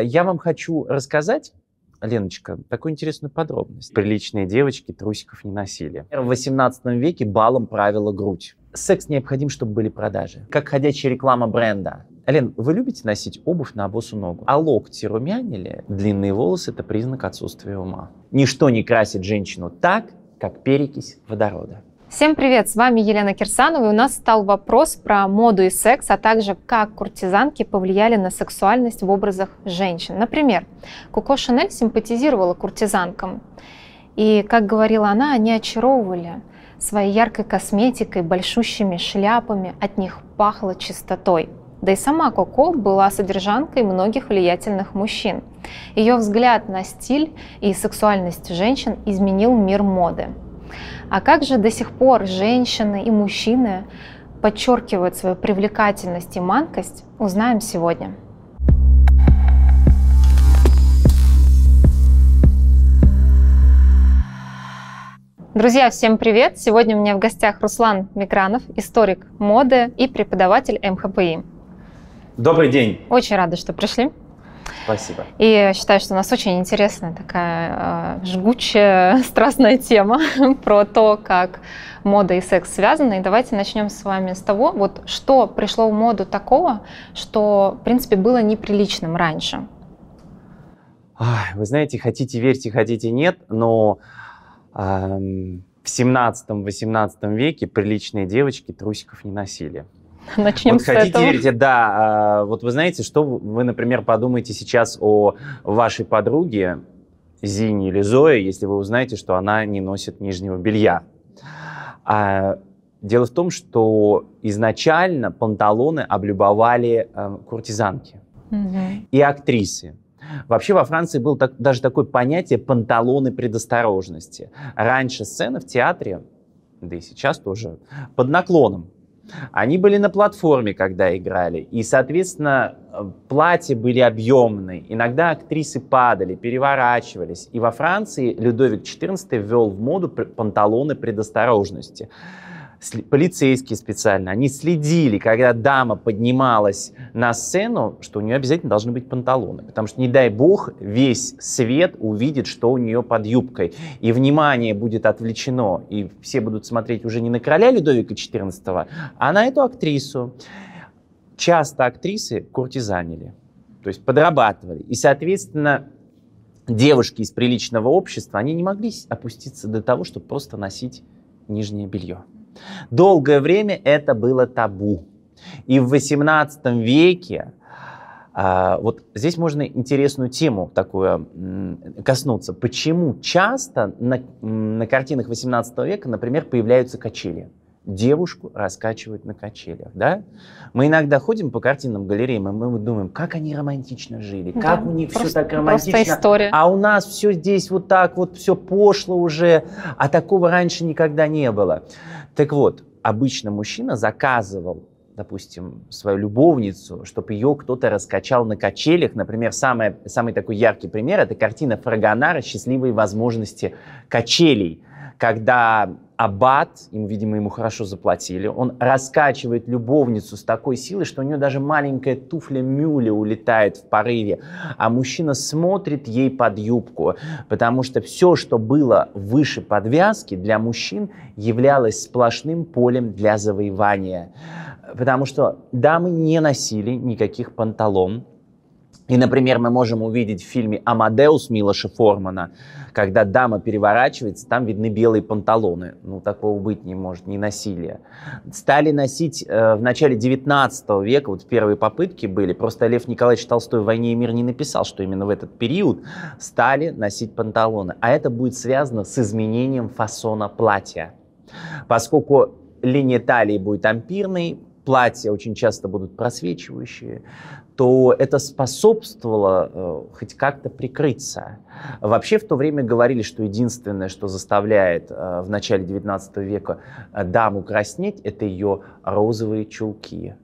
Я вам хочу рассказать, Леночка, такую интересную подробность. Приличные девочки трусиков не носили. В 18 веке балом правила грудь. Секс необходим, чтобы были продажи. Как ходячая реклама бренда. Лен, вы любите носить обувь на обосу ногу? А локти румянили? Длинные волосы – это признак отсутствия ума. Ничто не красит женщину так, как перекись водорода. Всем привет, с вами Елена Кирсанова, и у нас стал вопрос про моду и секс, а также как куртизанки повлияли на сексуальность в образах женщин. Например, Коко Шанель симпатизировала куртизанкам, и, как говорила она, они очаровывали своей яркой косметикой, большущими шляпами, от них пахло чистотой. Да и сама Коко была содержанкой многих влиятельных мужчин. Ее взгляд на стиль и сексуальность женщин изменил мир моды. А как же до сих пор женщины и мужчины подчеркивают свою привлекательность и манкость, узнаем сегодня. Друзья, всем привет! Сегодня у меня в гостях Руслан Микранов, историк моды и преподаватель МХПИ. Добрый день! Очень рада, что пришли. Спасибо. И считаю, что у нас очень интересная такая э, жгучая, страстная тема про то, как мода и секс связаны. И давайте начнем с вами с того, вот что пришло в моду такого, что, в принципе, было неприличным раньше. Вы знаете, хотите верьте, хотите нет, но эм, в 17-18 веке приличные девочки трусиков не носили. Начнем вот с хотите этого. верите, да. А, вот вы знаете, что вы, например, подумаете сейчас о вашей подруге Зине или Зое, если вы узнаете, что она не носит нижнего белья? А, дело в том, что изначально панталоны облюбовали э, куртизанки угу. и актрисы. Вообще во Франции было так, даже такое понятие панталоны предосторожности. Раньше сцена в театре, да и сейчас тоже, под наклоном они были на платформе, когда играли, и, соответственно, платья были объемные. Иногда актрисы падали, переворачивались. И во Франции Людовик XIV ввел в моду панталоны предосторожности полицейские специально, они следили, когда дама поднималась на сцену, что у нее обязательно должны быть панталоны, потому что, не дай бог, весь свет увидит, что у нее под юбкой, и внимание будет отвлечено, и все будут смотреть уже не на короля Людовика XIV, а на эту актрису. Часто актрисы куртизанили, то есть подрабатывали, и, соответственно, девушки из приличного общества, они не могли опуститься до того, чтобы просто носить нижнее белье. Долгое время это было табу. И в XVIII веке а, вот здесь можно интересную тему такую коснуться. Почему часто на, на картинах XVIII века, например, появляются качели? девушку раскачивают на качелях, да? Мы иногда ходим по картинным галереям и мы думаем, как они романтично жили, да, как у них просто, все так романтично. история. А у нас все здесь вот так вот, все пошло уже, а такого раньше никогда не было. Так вот, обычно мужчина заказывал допустим, свою любовницу, чтобы ее кто-то раскачал на качелях. Например, самое, самый такой яркий пример – это картина Фрагонара «Счастливые возможности качелей», когда аббат, им, видимо, ему хорошо заплатили, он раскачивает любовницу с такой силой, что у нее даже маленькая туфля мюля улетает в порыве, а мужчина смотрит ей под юбку, потому что все, что было выше подвязки для мужчин, являлось сплошным полем для завоевания. Потому что дамы не носили никаких панталон, и, например, мы можем увидеть в фильме «Амадеус» Милоша Формана, когда дама переворачивается, там видны белые панталоны. Ну, такого быть не может, не насилие. Стали носить э, в начале 19 века, вот первые попытки были, просто Лев Николаевич Толстой в «Войне и мир» не написал, что именно в этот период стали носить панталоны. А это будет связано с изменением фасона платья. Поскольку линия талии будет ампирной, платья очень часто будут просвечивающие, то это способствовало э, хоть как-то прикрыться. Вообще в то время говорили, что единственное, что заставляет э, в начале 19 века э, даму краснеть, это ее розовые чулки.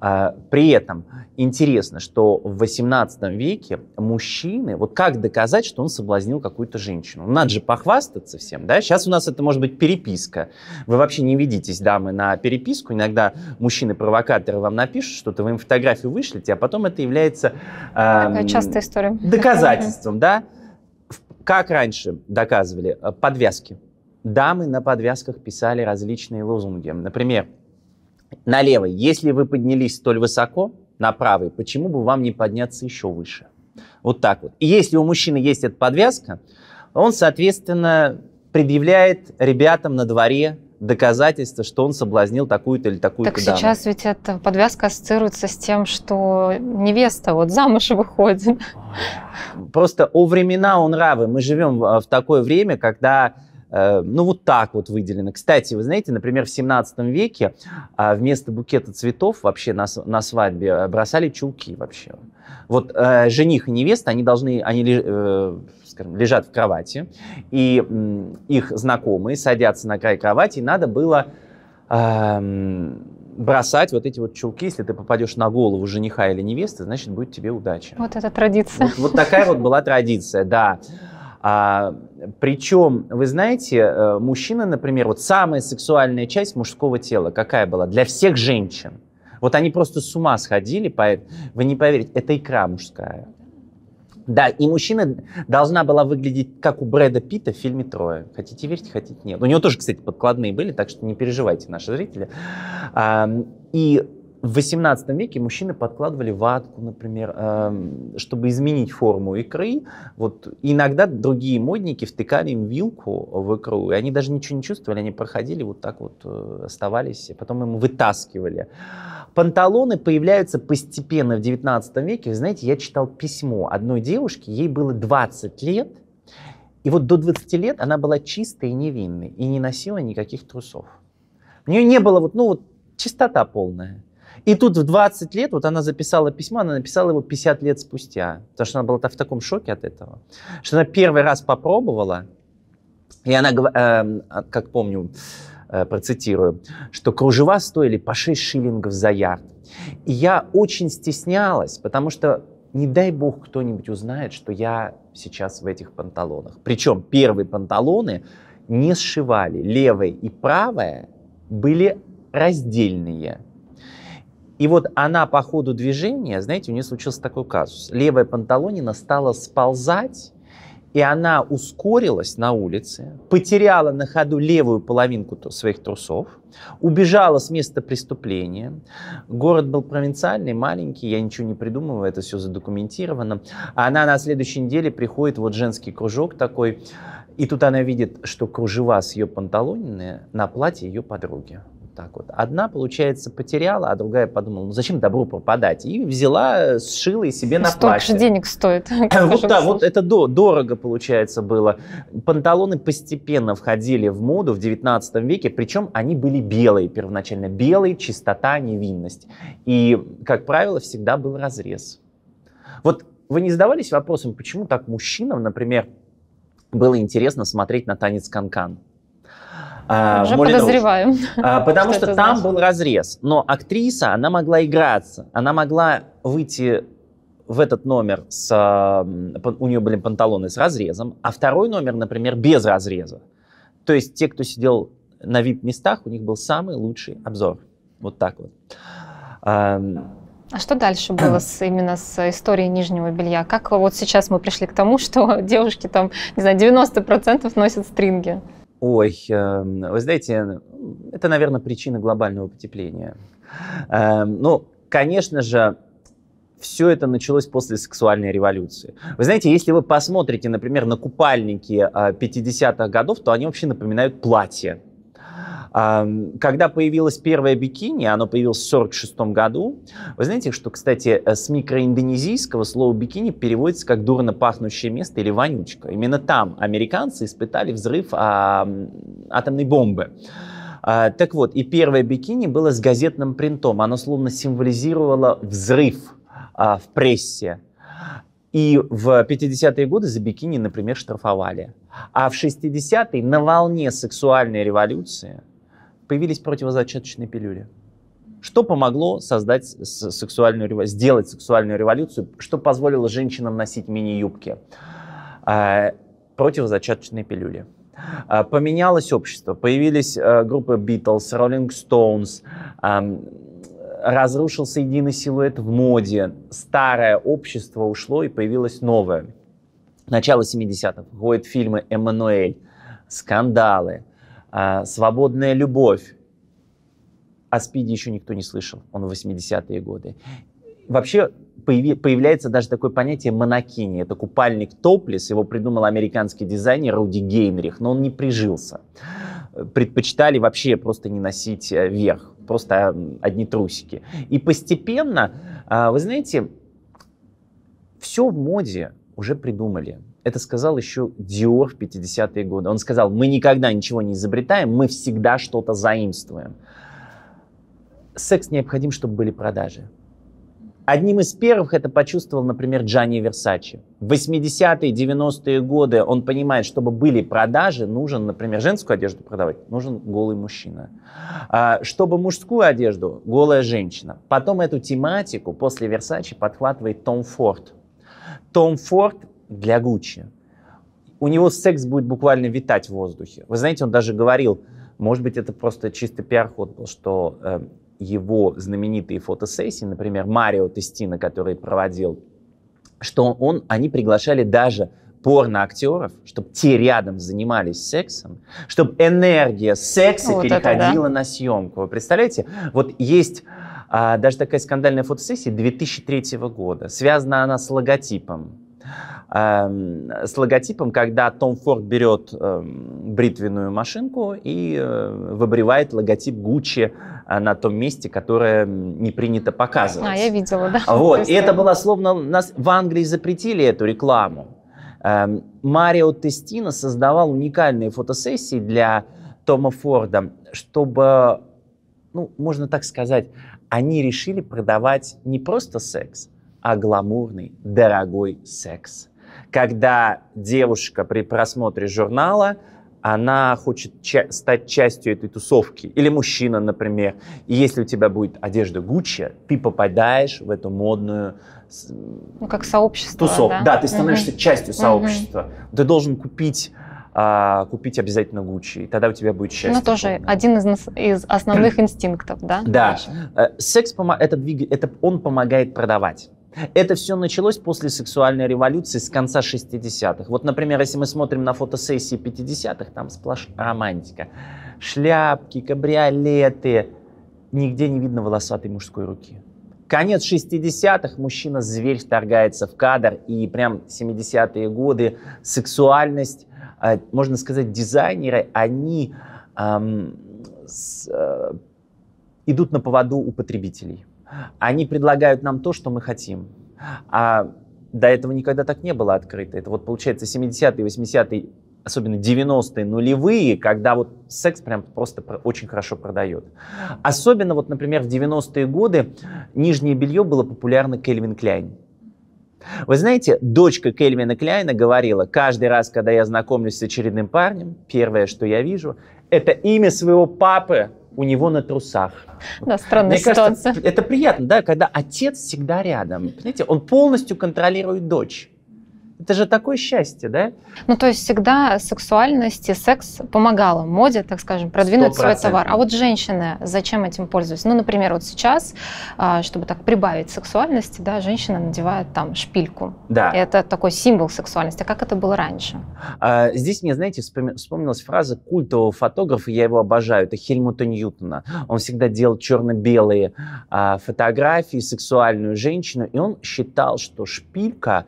А, при этом интересно, что в 18 веке мужчины, вот как доказать, что он соблазнил какую-то женщину? Ну, надо же похвастаться всем, да? Сейчас у нас это может быть переписка. Вы вообще не ведитесь, дамы, на переписку. Иногда мужчины-провокаторы вам напишут что-то, вы им фотографию вышлите, а потом это является... Эм, частая история. Доказательством, да? Как раньше доказывали? Э, подвязки. Дамы на подвязках писали различные лозунги. Например, на левой, если вы поднялись столь высоко, на правой, почему бы вам не подняться еще выше? Вот так вот. И если у мужчины есть эта подвязка, он, соответственно, предъявляет ребятам на дворе доказательства, что он соблазнил такую-то или такую-то Так даму. сейчас ведь эта подвязка ассоциируется с тем, что невеста вот замуж выходит. Просто о времена он равы. Мы живем в такое время, когда Э, ну, вот так вот выделено. Кстати, вы знаете, например, в 17 веке а, вместо букета цветов вообще на, на свадьбе э, бросали чулки вообще. Вот э, жених и невеста, они должны, они э, скажем, лежат в кровати, и э, их знакомые садятся на край кровати, и надо было э, бросать вот эти вот чулки, если ты попадешь на голову жениха или невесты, значит, будет тебе удача. Вот эта традиция. Вот, вот такая вот была традиция, да. А, причем, вы знаете, э, мужчина, например, вот самая сексуальная часть мужского тела, какая была для всех женщин? Вот они просто с ума сходили, вы не поверите, это икра мужская. Да, и мужчина должна была выглядеть как у Брэда Питта в фильме «Трое». Хотите верьте, хотите нет. У него тоже, кстати, подкладные были, так что не переживайте, наши зрители. И в 18 веке мужчины подкладывали ватку, например, эм, чтобы изменить форму икры. Вот иногда другие модники втыкали им вилку в икру, и они даже ничего не чувствовали, они проходили вот так вот, э, оставались, потом им вытаскивали. Панталоны появляются постепенно в 19 веке. Вы знаете, я читал письмо одной девушки, ей было 20 лет, и вот до 20 лет она была чистой и невинной, и не носила никаких трусов. У нее не было вот, ну вот, чистота полная. И тут в 20 лет, вот она записала письмо, она написала его 50 лет спустя, потому что она была в таком шоке от этого, что она первый раз попробовала, и она, эм, а, как помню, э, процитирую, что кружева стоили по 6 шиллингов за ярд. И я очень стеснялась, потому что не дай бог кто-нибудь узнает, что я сейчас в этих панталонах. Причем первые панталоны не сшивали. Левые и правые были раздельные. И вот она по ходу движения, знаете, у нее случился такой казус. Левая панталонина стала сползать, и она ускорилась на улице, потеряла на ходу левую половинку своих трусов, убежала с места преступления. Город был провинциальный, маленький, я ничего не придумываю, это все задокументировано. А она на следующей неделе приходит, вот женский кружок такой, и тут она видит, что кружева с ее панталонины на платье ее подруги так вот. Одна, получается, потеряла, а другая подумала, ну зачем добро пропадать? И взяла, э, сшила и себе на Столько же денег стоит. Вот да, вот это дорого, получается, было. Панталоны постепенно входили в моду в 19 веке, причем они были белые первоначально. Белые, чистота, невинность. И, как правило, всегда был разрез. Вот вы не задавались вопросом, почему так мужчинам, например, было интересно смотреть на танец канкан? -кан? А, Уже Молли подозреваю. Ноуш. А, потому что, что там значит. был разрез. Но актриса, она могла играться. Она могла выйти в этот номер с... А, у нее были панталоны с разрезом, а второй номер, например, без разреза. То есть те, кто сидел на VIP-местах, у них был самый лучший обзор. Вот так вот. А что дальше было с, именно с историей нижнего белья? Как вот сейчас мы пришли к тому, что девушки там, не знаю, 90% носят стринги? Ой, эм, вы знаете, это, наверное, причина глобального потепления. Эм, ну, конечно же, все это началось после сексуальной революции. Вы знаете, если вы посмотрите, например, на купальники 50-х э, годов, то они вообще напоминают платье. Когда появилось первое бикини, оно появилось в 1946 году. Вы знаете, что, кстати, э, с микроиндонезийского слова бикини переводится как дурно пахнущее место или вонючка. Именно там американцы испытали взрыв а, атомной бомбы. А, так вот, и первое бикини было с газетным принтом. Оно словно символизировало взрыв а, в прессе. И в 50-е годы за бикини, например, штрафовали. А в 60-е на волне сексуальной революции появились противозачаточные пилюли. Что помогло создать сексуальную, сделать сексуальную революцию, что позволило женщинам носить мини-юбки? А, противозачаточные пилюли. А, поменялось общество, появились а, группы Beatles, Rolling Stones, разрушился единый силуэт в моде, старое общество ушло и появилось новое. Начало 70-х, входят фильмы «Эммануэль», «Скандалы», а, «Свободная любовь». О СПИДе еще никто не слышал, он в 80-е годы. Вообще появи, появляется даже такое понятие монокини. Это купальник топлес, его придумал американский дизайнер Руди Гейнрих, но он не прижился. Предпочитали вообще просто не носить э, верх, просто э, одни трусики. И постепенно, а, вы знаете, все в моде уже придумали. Это сказал еще Диор в 50-е годы. Он сказал, мы никогда ничего не изобретаем, мы всегда что-то заимствуем. Секс необходим, чтобы были продажи. Одним из первых это почувствовал, например, Джанни Версачи. В 80-е, 90-е годы он понимает, чтобы были продажи, нужен, например, женскую одежду продавать, нужен голый мужчина. А, чтобы мужскую одежду, голая женщина. Потом эту тематику после Версачи подхватывает Том Форд. Том Форд для Гуччи. У него секс будет буквально витать в воздухе. Вы знаете, он даже говорил, может быть, это просто чисто пиар-ход был, что э, его знаменитые фотосессии, например, Марио Тестина, который проводил, что он, они приглашали даже порно-актеров, чтобы те рядом занимались сексом, чтобы энергия секса вот переходила это, да. на съемку. Вы представляете? Вот есть а, даже такая скандальная фотосессия 2003 года. Связана она с логотипом. Эм, с логотипом, когда Том Форд берет эм, бритвенную машинку и э, выбривает логотип Гуччи э, на том месте, которое не принято показывать. А, я видела, да. А вот, и это было словно... Нас в Англии запретили эту рекламу. Эм, Марио Тестино создавал уникальные фотосессии для Тома Форда, чтобы, ну, можно так сказать, они решили продавать не просто секс, а гламурный, дорогой секс когда девушка при просмотре журнала она хочет ча- стать частью этой тусовки. Или мужчина, например. И если у тебя будет одежда Гуччи, ты попадаешь в эту модную ну, как сообщество, тусовку. Да? да, ты становишься угу. частью сообщества. Угу. Ты должен купить а, купить обязательно Гуччи, и тогда у тебя будет счастье. Ну, тоже полное. один из, из основных инстинктов, да? Да. Конечно. Э, секс, это, это он помогает продавать. Это все началось после сексуальной революции с конца 60-х. Вот, например, если мы смотрим на фотосессии 50-х, там сплошь романтика. Шляпки, кабриолеты. Нигде не видно волосатой мужской руки. Конец 60-х, мужчина-зверь вторгается в кадр, и прям 70-е годы сексуальность, э, можно сказать, дизайнеры, они эм, с, э, идут на поводу у потребителей. Они предлагают нам то, что мы хотим. А до этого никогда так не было открыто. Это вот получается 70-е, 80-е, особенно 90-е, нулевые, когда вот секс прям просто очень хорошо продает. Особенно вот, например, в 90-е годы нижнее белье было популярно Кельвин Кляйн. Вы знаете, дочка Кельвина Кляйна говорила, каждый раз, когда я знакомлюсь с очередным парнем, первое, что я вижу, это имя своего папы у него на трусах. Да, странная Мне ситуация. Кажется, это приятно, да, когда отец всегда рядом. Понимаете, он полностью контролирует дочь. Это же такое счастье, да? Ну, то есть всегда сексуальность и секс помогало моде, так скажем, продвинуть 100%. свой товар. А вот женщины зачем этим пользуются? Ну, например, вот сейчас, а, чтобы так прибавить сексуальности, да, женщина надевает там шпильку. Да. это такой символ сексуальности. А как это было раньше? А, здесь мне, знаете, вспомнилась фраза культового фотографа, я его обожаю, это Хельмута Ньютона. Он всегда делал черно-белые а, фотографии, сексуальную женщину, и он считал, что шпилька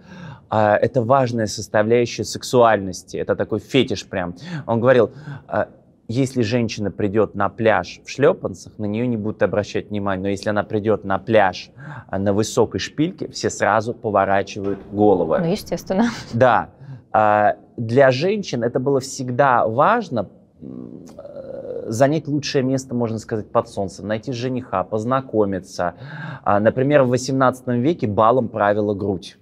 а, это важная составляющая сексуальности, это такой фетиш прям. Он говорил, а, если женщина придет на пляж в шлепанцах, на нее не будут обращать внимания, но если она придет на пляж а, на высокой шпильке, все сразу поворачивают головы. Ну, естественно. Да. А, для женщин это было всегда важно, э, занять лучшее место, можно сказать, под солнцем, найти жениха, познакомиться. Например, в XVIII веке балом правила грудь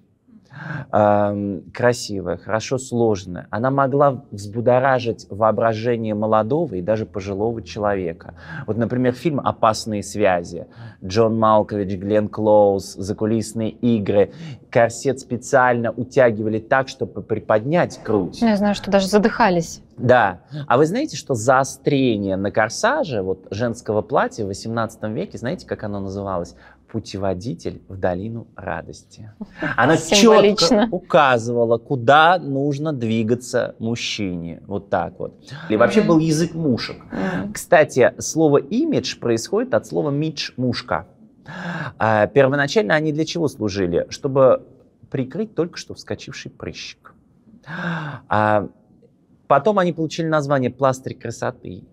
красивая, хорошо сложенная, она могла взбудоражить воображение молодого и даже пожилого человека. Вот, например, фильм «Опасные связи», Джон Малкович, Глен Клоуз, «Закулисные игры», корсет специально утягивали так, чтобы приподнять грудь. Я знаю, что даже задыхались. Да. А вы знаете, что заострение на корсаже вот женского платья в 18 веке, знаете, как оно называлось? путеводитель в долину радости. Она четко указывала, куда нужно двигаться мужчине. Вот так вот. И вообще был язык мушек. Кстати, слово имидж происходит от слова мидж мушка. А первоначально они для чего служили? Чтобы прикрыть только что вскочивший прыщик. А потом они получили название пластырь красоты.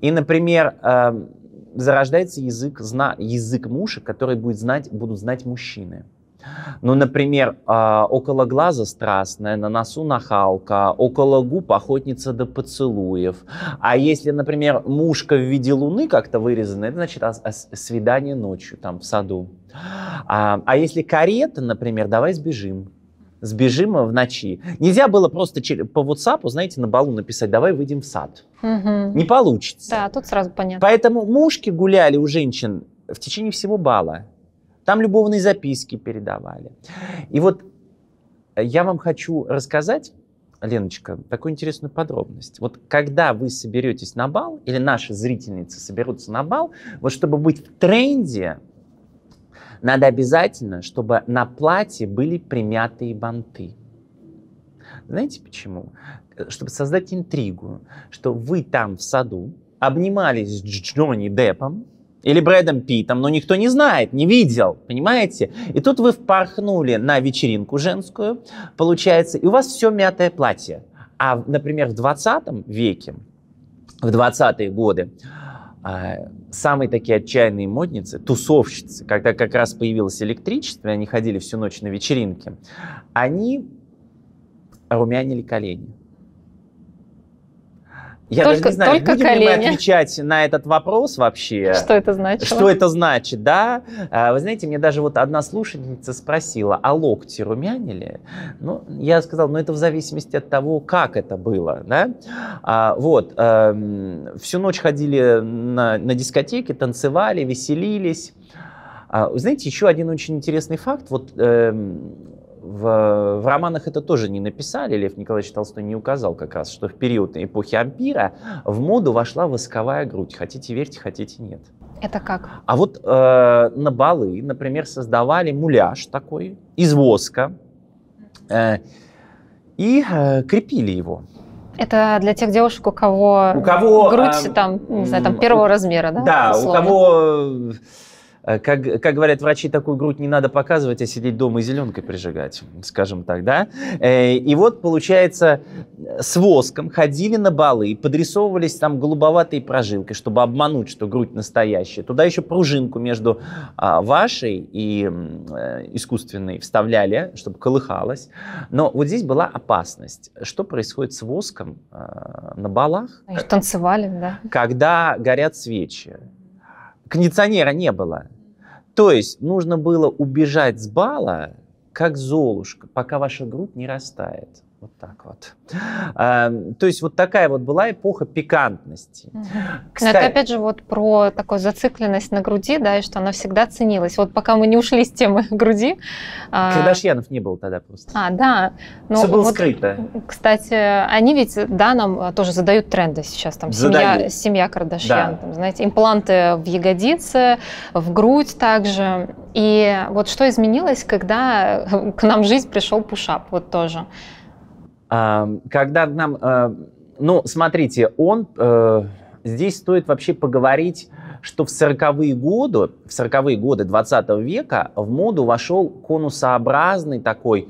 И, например, эм, зарождается язык, зна, язык мушек, который будет знать, будут знать мужчины. Ну, например, э, около глаза страстная, на носу нахалка, около губ охотница до поцелуев. А если, например, мушка в виде луны как-то вырезана, это значит а, а, свидание ночью там в саду. А, а если карета, например, давай сбежим сбежим в ночи. Нельзя было просто по WhatsApp, знаете, на балу написать, давай выйдем в сад. Угу. Не получится. Да, тут сразу понятно. Поэтому мушки гуляли у женщин в течение всего бала. Там любовные записки передавали. И вот э, я вам хочу рассказать, Леночка, такую интересную подробность. Вот когда вы соберетесь на бал, или наши зрительницы соберутся на бал, вот чтобы быть в тренде, надо обязательно, чтобы на платье были примятые банты. Знаете почему? Э, чтобы создать интригу, что вы там в саду обнимались с Джонни Деппом, или Брэдом Питом, но никто не знает, не видел, понимаете? И тут вы впорхнули на вечеринку женскую, получается, и у вас все мятое платье. А, например, в 20 веке, в 20-е годы, а, самые такие отчаянные модницы, тусовщицы, когда как раз появилось электричество, они ходили всю ночь на вечеринке, они румянили колени. Я только, даже не знаю, будем колени. ли мы отвечать на этот вопрос вообще. Что это значит? Что это значит, да? А, вы знаете, мне даже вот одна слушательница спросила, а локти румянили? Ну, я сказал, ну это в зависимости от того, как это было, да? А, вот, э, всю ночь ходили на, на дискотеке, танцевали, веселились. А, знаете, еще один очень интересный факт. Вот эм, в, в романах это тоже не написали, Лев Николаевич Толстой не указал как раз, что в период эпохи ампира в моду вошла восковая грудь. Хотите верьте, хотите нет. Это как? А вот э, на балы, например, создавали муляж такой из воска э, и э, крепили его. Это для тех девушек, у кого, у кого грудь а, там, не знаю, там первого размера, да? Да, условно. у кого Э, как, как говорят врачи, такую грудь не надо показывать, а сидеть дома и зеленкой прижигать, скажем так, да? Э, и вот, получается, с воском ходили на балы, и подрисовывались там голубоватые прожилки, чтобы обмануть, что грудь настоящая. Туда еще пружинку между а, вашей и э, искусственной вставляли, чтобы колыхалась. Но вот здесь была опасность. Что происходит с воском на балах? Танцевали, да. Когда горят свечи кондиционера не было. То есть нужно было убежать с бала, как золушка, пока ваша грудь не растает. Вот так вот. А, то есть вот такая вот была эпоха пикантности. Кстати, это опять же вот про такую зацикленность на груди, да, и что она всегда ценилась. Вот пока мы не ушли с темы груди. А, Кардашьянов а... не было тогда просто. А, да. Но ну, Все было вот, скрыто. Кстати, они ведь, да, нам тоже задают тренды сейчас. Там семья, семья Кардашьян, да. там, знаете, импланты в ягодицы, в грудь также. И вот что изменилось, когда к нам в жизнь пришел пушап, вот тоже. Когда нам... Э, ну, смотрите, он... Э, здесь стоит вообще поговорить, что в 40-е годы, в 40-е годы 20 века в моду вошел конусообразный такой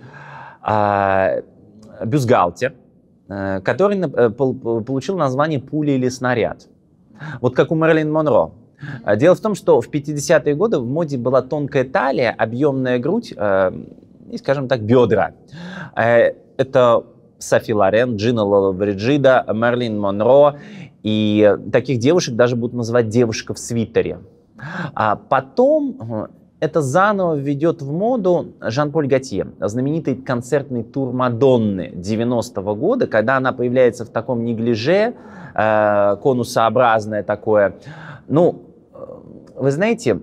а, бюстгальтер, э, который получил название «пуля или снаряд». Вот как у Мерлин Монро. А, дело в том, что в 50-е годы в моде была тонкая талия, объемная грудь э, и, скажем так, бедра. Э, это Софи Лорен, Джина Лола Бриджида, Мерлин Монро. И таких девушек даже будут называть девушка в свитере. А потом э, это заново введет в моду Жан-Поль Готье, знаменитый концертный тур Мадонны 90-го года, когда она появляется в таком неглиже, э, конусообразное такое. Ну, э, вы знаете,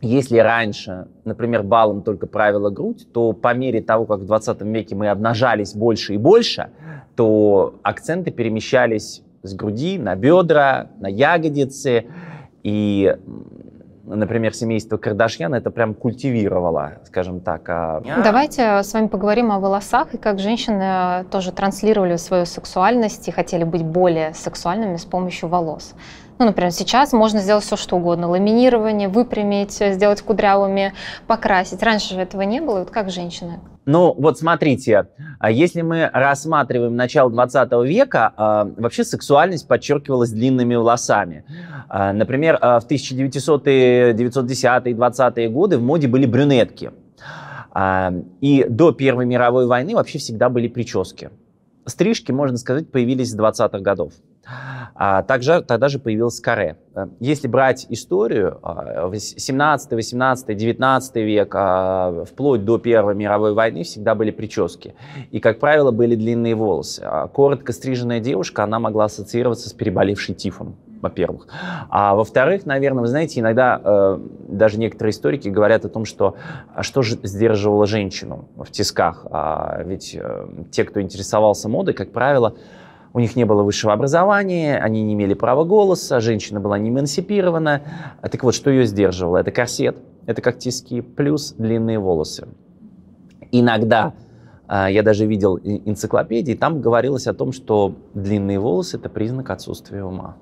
если раньше, например, балом только правила грудь, то по мере того, как в 20 веке мы обнажались больше и больше, то акценты перемещались с груди на бедра, на ягодицы. И, например, семейство Кардашьян это прям культивировало, скажем так. А Давайте с вами поговорим о волосах и как женщины тоже транслировали свою сексуальность и хотели быть более сексуальными с помощью волос. Ну, например, сейчас можно сделать все, что угодно. Ламинирование, выпрямить, э, сделать кудрявыми, покрасить. Раньше же этого не было. И вот как женщины? Ну, вот смотрите, а если мы рассматриваем начало 20 века, а, вообще сексуальность подчеркивалась длинными волосами. А, например, в 1900-е, 910-е, 20-е годы в моде были брюнетки. И до Первой мировой войны вообще всегда были прически. Стрижки, можно сказать, появились с 20-х годов. А также, тогда же появилось каре. Э, если брать историю, 17, 18, 19 век, а, вплоть до Первой мировой войны всегда были прически. И, как правило, были длинные волосы. А коротко стриженная девушка, она могла ассоциироваться с переболевшей тифом во-первых. А во-вторых, наверное, вы знаете, иногда э, даже некоторые историки говорят о том, что а что же сдерживало женщину в тисках. А ведь э, те, кто интересовался модой, как правило, у них не было высшего образования, они не имели права голоса, женщина была не эмансипирована. А так вот, что ее сдерживало? Это корсет, это как тиски, плюс длинные волосы. Иногда а, я даже видел энциклопедии, там говорилось о том, что длинные волосы – это признак отсутствия ума.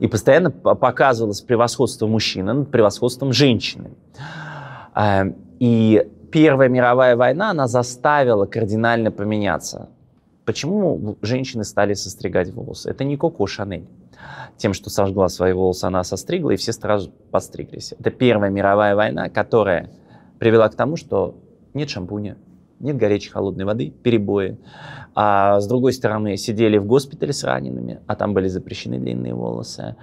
И постоянно показывалось превосходство мужчины над превосходством женщины. А, и Первая мировая война, она заставила кардинально поменяться. Почему женщины стали состригать волосы? Это не Коко Шанель. Тем, что сожгла свои волосы, она состригла, и все сразу подстриглись. Это Первая мировая война, которая привела к тому, что нет шампуня, нет горячей холодной воды, перебои. А с другой стороны, сидели в госпитале с ранеными, а там были запрещены длинные волосы.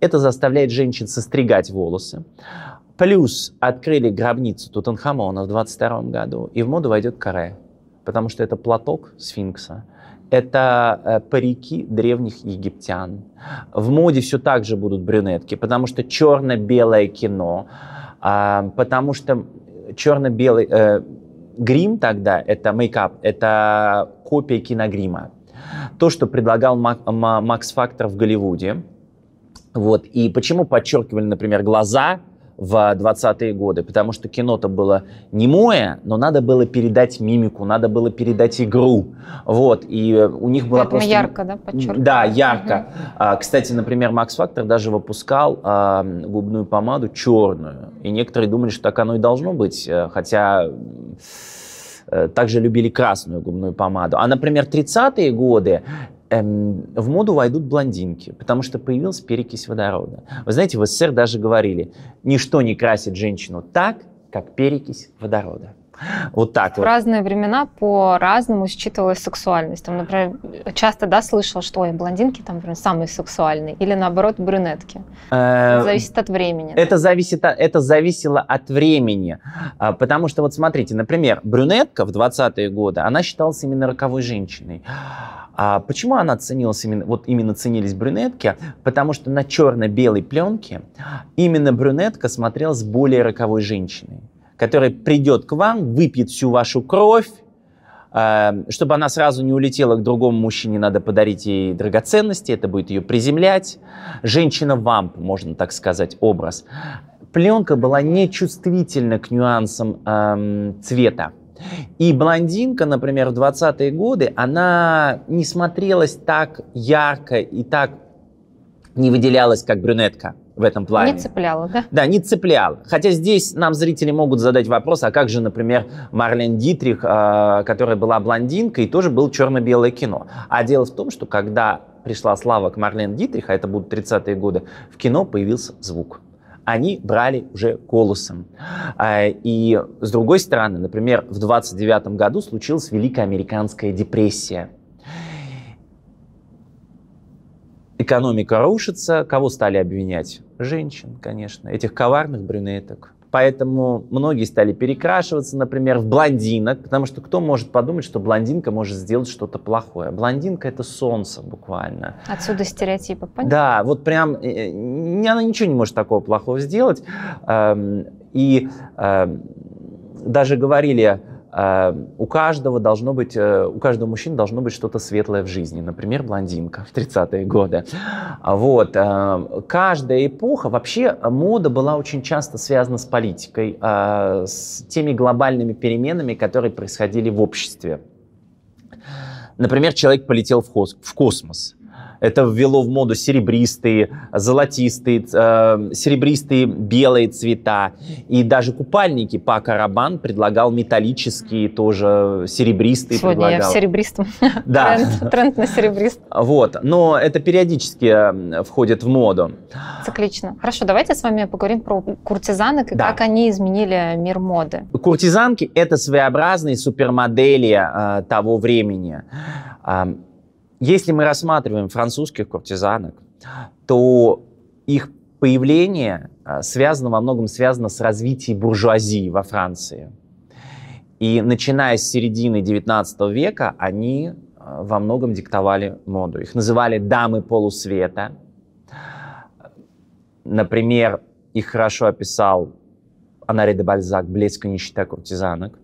Это заставляет женщин состригать волосы. Плюс открыли гробницу Тутанхамона в 22 году, и в моду войдет каре, потому что это платок сфинкса, это э, парики древних египтян. В моде все так же будут брюнетки, потому что черно-белое кино, а, потому что э, черно-белый э, грим тогда, это мейкап, это копия киногрима. То, что предлагал Макс Фактор в Голливуде. Вот. И почему подчеркивали, например, глаза – в 20-е годы, потому что кино-то было немое, но надо было передать мимику, надо было передать игру. Вот, и э, у них было просто... ярко, да, подчеркиваю? Да, ярко. Угу. кстати, например, Max Factor даже выпускал а, губную помаду черную, и некоторые думали, что так оно и должно быть, э, хотя э, также любили красную губную помаду. А, например, 30-е годы эм, в моду войдут блондинки, потому что появилась перекись водорода. Вы знаете, в СССР даже говорили, ничто не красит женщину так, как перекись водорода. Вот так в вот. разные времена по-разному считывалась сексуальность. Там, например, часто да, слышала, что ой, блондинки там, например, самые сексуальные, или наоборот, брюнетки. Э зависит от времени. Это, зависит, это зависело от времени. А, потому что, вот смотрите, например, брюнетка в 20-е годы, она считалась именно роковой женщиной. А почему она ценилась именно, вот именно ценились брюнетки? Потому что на черно-белой пленке именно брюнетка смотрелась более роковой женщиной, которая придет к вам, выпьет всю вашу кровь, э, чтобы она сразу не улетела к другому мужчине, надо подарить ей драгоценности, это будет ее приземлять. Женщина-вамп, можно так сказать, образ. Пленка была нечувствительна к нюансам эм, цвета. И блондинка, например, в 20-е годы, она не смотрелась так ярко и так не выделялась, как брюнетка в этом плане. Не цепляла, да? Да, не цепляла. Хотя здесь нам зрители могут задать вопрос, а как же, например, Марлен Дитрих, э, которая была блондинкой, и тоже был черно-белое кино. А дело в том, что когда пришла слава к Марлен Дитрих, а это будут 30-е годы, в кино появился звук они брали уже голосом. А, и с другой стороны, например, в 29 году случилась Великая Американская депрессия. Экономика рушится. Кого стали обвинять? Женщин, конечно, этих коварных брюнеток поэтому многие стали перекрашиваться, например, в блондинок, потому что кто может подумать, что блондинка может сделать что-то плохое? Блондинка — это солнце буквально. Отсюда стереотипы, понятно? Да, вот прям э, э, не она ничего не может такого плохого сделать. Эм, и эм, даже говорили Эм, у каждого должно быть, э, у каждого мужчины должно быть что-то светлое в жизни. Например, блондинка в 30-е годы. Вот. Эм, каждая эпоха, вообще э, мода была очень часто связана с политикой, э, с теми глобальными переменами, которые происходили в обществе. Например, человек полетел в космос это ввело в моду серебристые, золотистые, э, серебристые белые цвета. И даже купальники Пака Карабан предлагал металлические, тоже э, серебристые. Сегодня предлагал. я в серебристом. Да. Тренд, тренд на серебрист. Вот. Но это периодически э, входит в моду. Циклично. Хорошо, давайте с вами поговорим про куртизанок и да. как они изменили мир моды. Куртизанки – это своеобразные супермодели э, того времени. Если мы рассматриваем французских куртизанок, то их появление а, связано во многом связано с развитием буржуазии во Франции. И начиная с середины XIX века они а, во многом диктовали моду. Их называли дамы полусвета. Например, их хорошо описал Анари де Бальзак «Блеск и нищета куртизанок».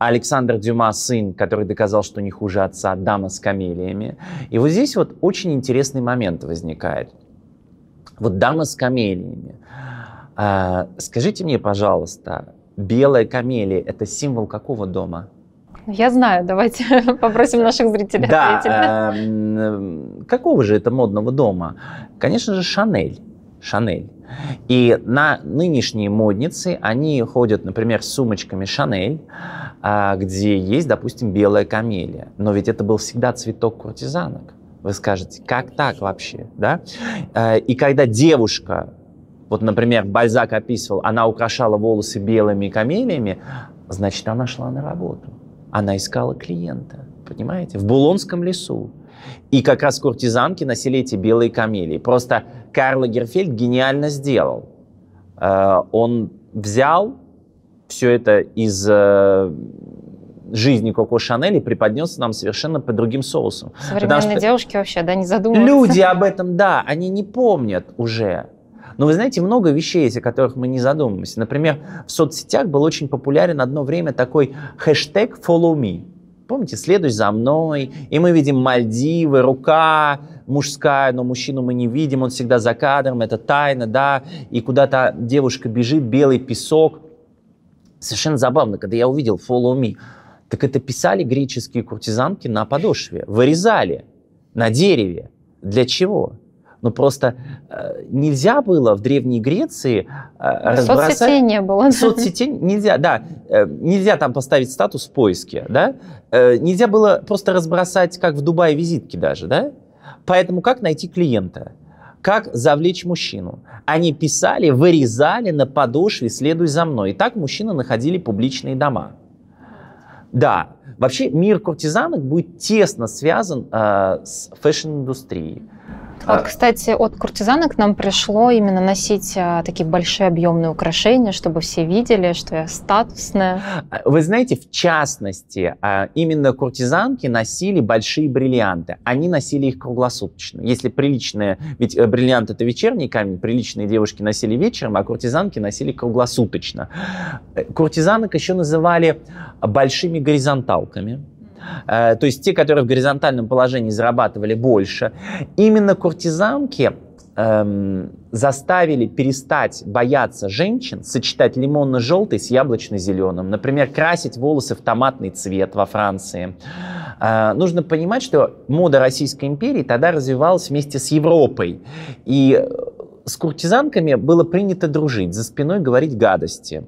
Александр Дюма сын, который доказал, что не хуже отца, дама с камелиями. И вот здесь вот очень интересный момент возникает. Вот дама с камелиями. А, скажите мне, пожалуйста, белая камелия – это символ какого дома? Ну, я знаю, давайте попросим наших зрителей да, ответить. Э, какого же это модного дома? Конечно же, Шанель. Шанель. И на нынешние модницы, они ходят, например, с сумочками Шанель, а, где есть, допустим, белая камелия. Но ведь это был всегда цветок куртизанок. Вы скажете, как так вообще, да? А, и когда девушка, вот, например, Бальзак описывал, она украшала волосы белыми камелиями, значит, она шла на работу. Она искала клиента, понимаете, в Булонском лесу. И как раз куртизанки носили эти белые камелии. Просто Карл Герфельд гениально сделал. А, он взял все это из э, жизни Коко Шанель и преподнес нам совершенно по другим соусам. Современные что девушки вообще, да, не задумываются. Люди об этом, да, они не помнят уже. Но вы знаете, много вещей есть, о которых мы не задумываемся. Например, в соцсетях был очень популярен одно время такой хэштег «Follow me». Помните, следуй за мной, и мы видим Мальдивы, рука мужская, но мужчину мы не видим, он всегда за кадром, это тайна, да, и куда-то девушка бежит, белый песок – Совершенно забавно, когда я увидел Follow Me, так это писали греческие куртизанки на подошве, вырезали на дереве. Для чего? Ну просто э, нельзя было в Древней Греции э, разбросать... Соцсетей не было. Соцсетей нельзя, да. Э, нельзя там поставить статус в поиске, да. Э, нельзя было просто разбросать, как в Дубае, визитки даже, да. Поэтому как найти клиента? как завлечь мужчину. Они писали, вырезали на подошве «следуй за мной». И так мужчины находили публичные дома. Да, вообще мир куртизанок будет тесно связан э, с фэшн-индустрией. Вот, а, кстати, от куртизанок нам пришло именно носить а, такие большие объемные украшения, чтобы все видели, что я статусная. А, вы знаете, в частности, именно куртизанки носили большие бриллианты. Они носили их круглосуточно. Если приличные, ведь э, бриллиант это вечерний камень, приличные девушки носили вечером, а куртизанки носили круглосуточно. Э, куртизанок еще называли большими горизонталками Э, то есть те, которые в горизонтальном положении зарабатывали больше, именно куртизанки эм, заставили перестать бояться женщин, сочетать лимонно-желтый с яблочно-зеленым, например, красить волосы в томатный цвет во Франции. Э, нужно понимать, что мода Российской империи тогда развивалась вместе с Европой. И э, с куртизанками было принято дружить, за спиной говорить гадости.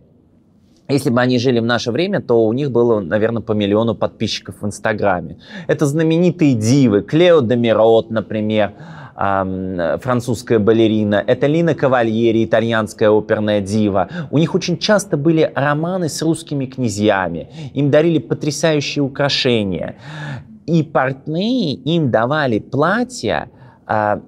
Если бы они жили в наше время, то у них было, наверное, по миллиону подписчиков в Инстаграме. Это знаменитые дивы. Клео Демирот, например, французская балерина. Это Лина Кавальери, итальянская оперная дива. У них очень часто были романы с русскими князьями. Им дарили потрясающие украшения. И портные им давали платья, а,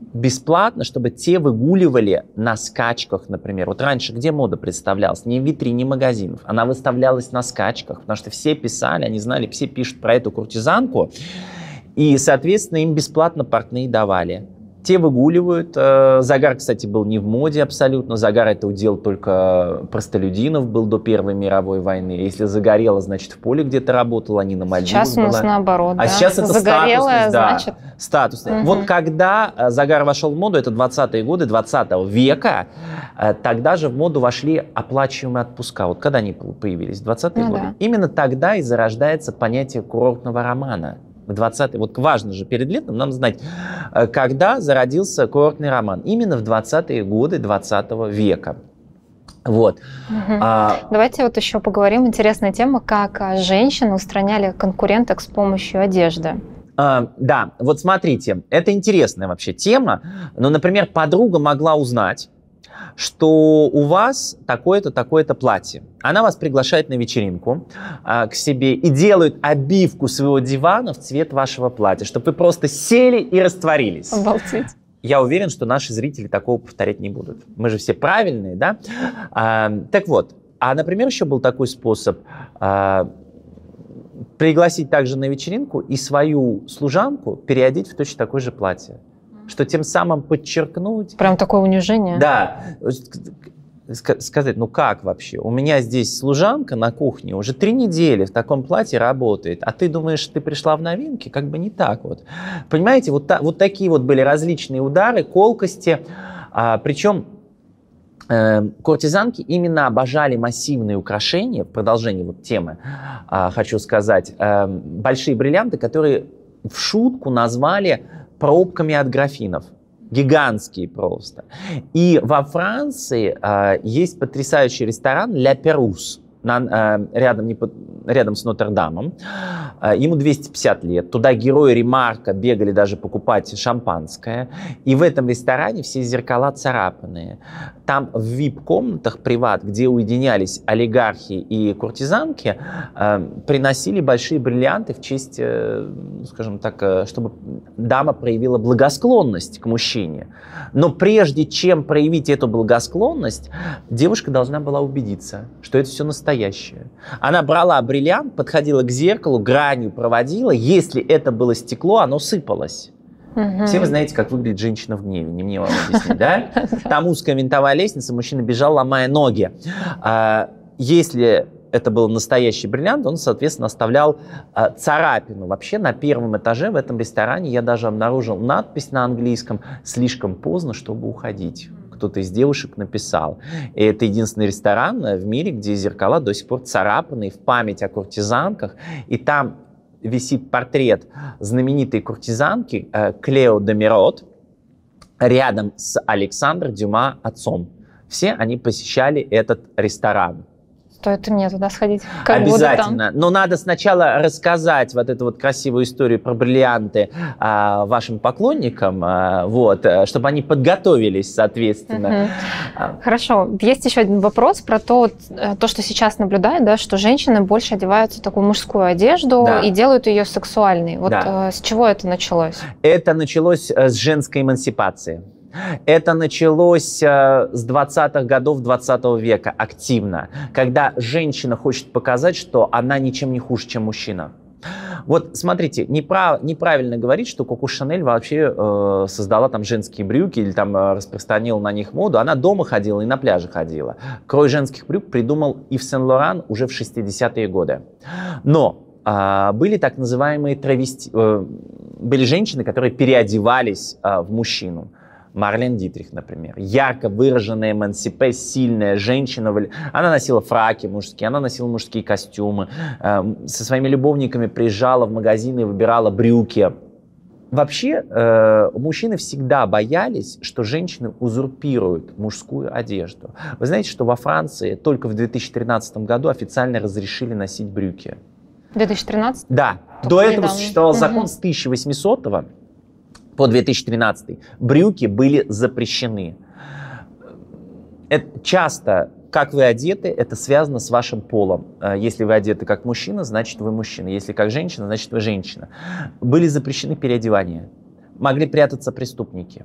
бесплатно, чтобы те выгуливали на скачках, например. Вот раньше где мода представлялась? Не в витрине магазинов. Она выставлялась на скачках, потому что все писали, они знали, все пишут про эту куртизанку. И, соответственно, им бесплатно портные давали. Те выгуливают. Э, загар, кстати, был не в моде абсолютно. Загар это удел только простолюдинов был до Первой мировой войны. Если загорела, значит, в поле где-то работала, они на Мальдивах Сейчас у нас наоборот, А да. сейчас это Загорелая, статусность, значит... да. Статусность. Угу. Вот когда э, загар вошел в моду, это 20-е годы 20 века, э, тогда же в моду вошли оплачиваемые отпуска. Вот когда они появились? 20-е ну, годы. Да. Именно тогда и зарождается понятие курортного романа в 20 вот важно же перед летом нам знать, э, когда зародился курортный роман. Именно в 20-е годы 20 века. Вот. Угу. А... Давайте вот еще поговорим. Интересная тема, как а, женщины устраняли конкуренток с помощью одежды. А, да, вот смотрите, это интересная вообще тема. Ну, например, подруга могла узнать, что у вас такое-то, такое-то платье. Она вас приглашает на вечеринку а, к себе и делает обивку своего дивана в цвет вашего платья, чтобы вы просто сели и растворились. Обалдеть. Я уверен, что наши зрители такого повторять не будут. Мы же все правильные, да? А, так вот, а, например, еще был такой способ а, пригласить также на вечеринку и свою служанку переодеть в точно такое же платье что тем самым подчеркнуть... Прям такое унижение? Да. Сказать, ну как вообще? У меня здесь служанка на кухне уже три недели в таком платье работает, а ты думаешь, ты пришла в новинке? Как бы не так вот. Понимаете, вот, та, вот такие вот были различные удары, колкости. А, причем эм, Куртизанки именно обожали массивные украшения, в продолжении вот темы а, хочу сказать, эм, большие бриллианты, которые в шутку назвали пробками от графинов. Гигантские просто. И во Франции э, есть потрясающий ресторан «Ля Перус» на, э, рядом, не под, рядом с Нотр-Дамом. Э, ему 250 лет. Туда герои Ремарка бегали даже покупать шампанское. И в этом ресторане все зеркала царапанные. Там в вип-комнатах приват, где уединялись олигархи и куртизанки, э, приносили большие бриллианты в честь, э, скажем так, э, чтобы дама проявила благосклонность к мужчине. Но прежде чем проявить эту благосклонность, девушка должна была убедиться, что это все настоящее настоящее. Она брала бриллиант, подходила к зеркалу, гранью проводила. Если это было стекло, оно сыпалось. Все вы знаете, как выглядит женщина в гневе, не мне вам объяснить, да? Там узкая винтовая лестница, мужчина бежал, ломая ноги. А, если это был настоящий бриллиант, он, соответственно, оставлял э, царапину. Вообще на первом этаже в этом ресторане я даже обнаружил надпись на английском «Слишком поздно, чтобы уходить» кто-то из девушек написал. И это единственный ресторан э, в мире, где зеркала до сих пор царапаны в память о куртизанках. И там висит портрет знаменитой куртизанки э, Клео Демирот рядом с Александром Дюма отцом. Все они посещали этот ресторан. Стоит и мне туда сходить. Как Обязательно. Но надо сначала рассказать вот эту вот красивую историю про бриллианты а, вашим поклонникам, а, вот, э, чтобы они подготовились, соответственно. Угу. Хорошо. Есть еще один вопрос про то, э, то, что сейчас наблюдаю, да, что женщины больше одеваются в такую мужскую одежду да. и делают ее сексуальной. Вот да. Э, с чего это началось? Это началось с женской эмансипации. Это началось э, с 20-х годов 20 -го века активно, когда женщина хочет показать, что она ничем не хуже, чем мужчина. Вот смотрите, неправ, неправильно говорить, что Коко Шанель вообще э, создала там женские брюки или там э, распространила на них моду. Она дома ходила и на пляже ходила. Крой женских брюк придумал Ив Сен-Лоран уже в 60-е годы. Но э, были так называемые травести... Э, были женщины, которые переодевались э, в мужчину. Марлен Дитрих, например, ярко выраженная эмансипе, сильная женщина. Она носила фраки мужские, она носила мужские костюмы. Эм, со своими любовниками приезжала в магазины и выбирала брюки. Вообще, э, мужчины всегда боялись, что женщины узурпируют мужскую одежду. Вы знаете, что во Франции только в 2013 году официально разрешили носить брюки. 2013? Да. Только До этого существовал закон угу. с 1800 -го по 2013 брюки были запрещены. Это часто как вы одеты, это связано с вашим полом. А если вы одеты как мужчина, значит вы мужчина. Если как женщина, значит вы женщина. Были запрещены переодевания могли прятаться преступники.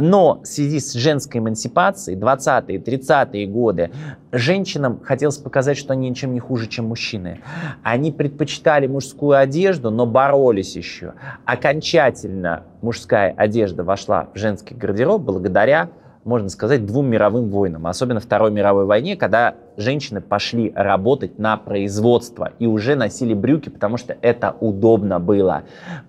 Но в связи с женской эмансипацией 20-е, 30-е годы женщинам хотелось показать, что они ничем не хуже, чем мужчины. Они предпочитали мужскую одежду, но боролись еще. Окончательно мужская одежда вошла в женский гардероб благодаря можно сказать, двум мировым войнам, особенно Второй мировой войне, когда женщины пошли работать на производство и уже носили брюки, потому что это удобно было.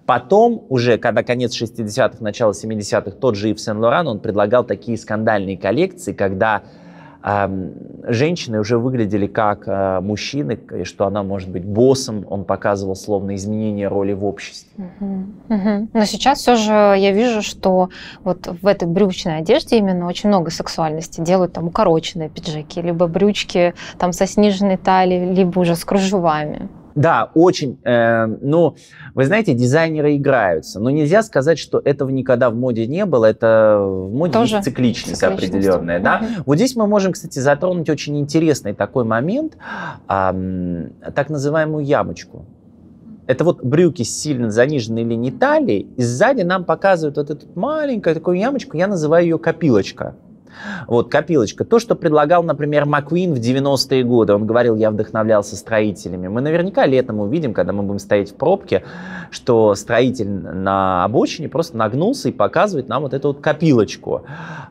Потом уже, когда конец 60-х, начало 70-х, тот же Ив Сен-Лоран, он предлагал такие скандальные коллекции, когда женщины уже выглядели как э, мужчины, и что она может быть боссом, он показывал словно изменение роли в обществе. Угу. Угу. Но сейчас все же я вижу, что вот в этой брючной одежде именно очень много сексуальности. Делают там укороченные пиджаки, либо брючки там со сниженной талией, либо уже с кружевами. Да, очень. Э, ну, вы знаете, дизайнеры играются, но нельзя сказать, что этого никогда в моде не было. Это в моде Тоже есть цикличность, определенная. Да? Угу. Вот здесь мы можем, кстати, затронуть очень интересный такой момент, э, так называемую ямочку. Это вот брюки с сильно заниженной линией талии, и сзади нам показывают вот эту маленькую такую ямочку, я называю ее копилочка. Вот, копилочка. То, что предлагал, например, Маквин в 90-е годы. Он говорил, я вдохновлялся строителями. Мы наверняка летом увидим, когда мы будем стоять в пробке, что строитель на обочине просто нагнулся и показывает нам вот эту вот копилочку.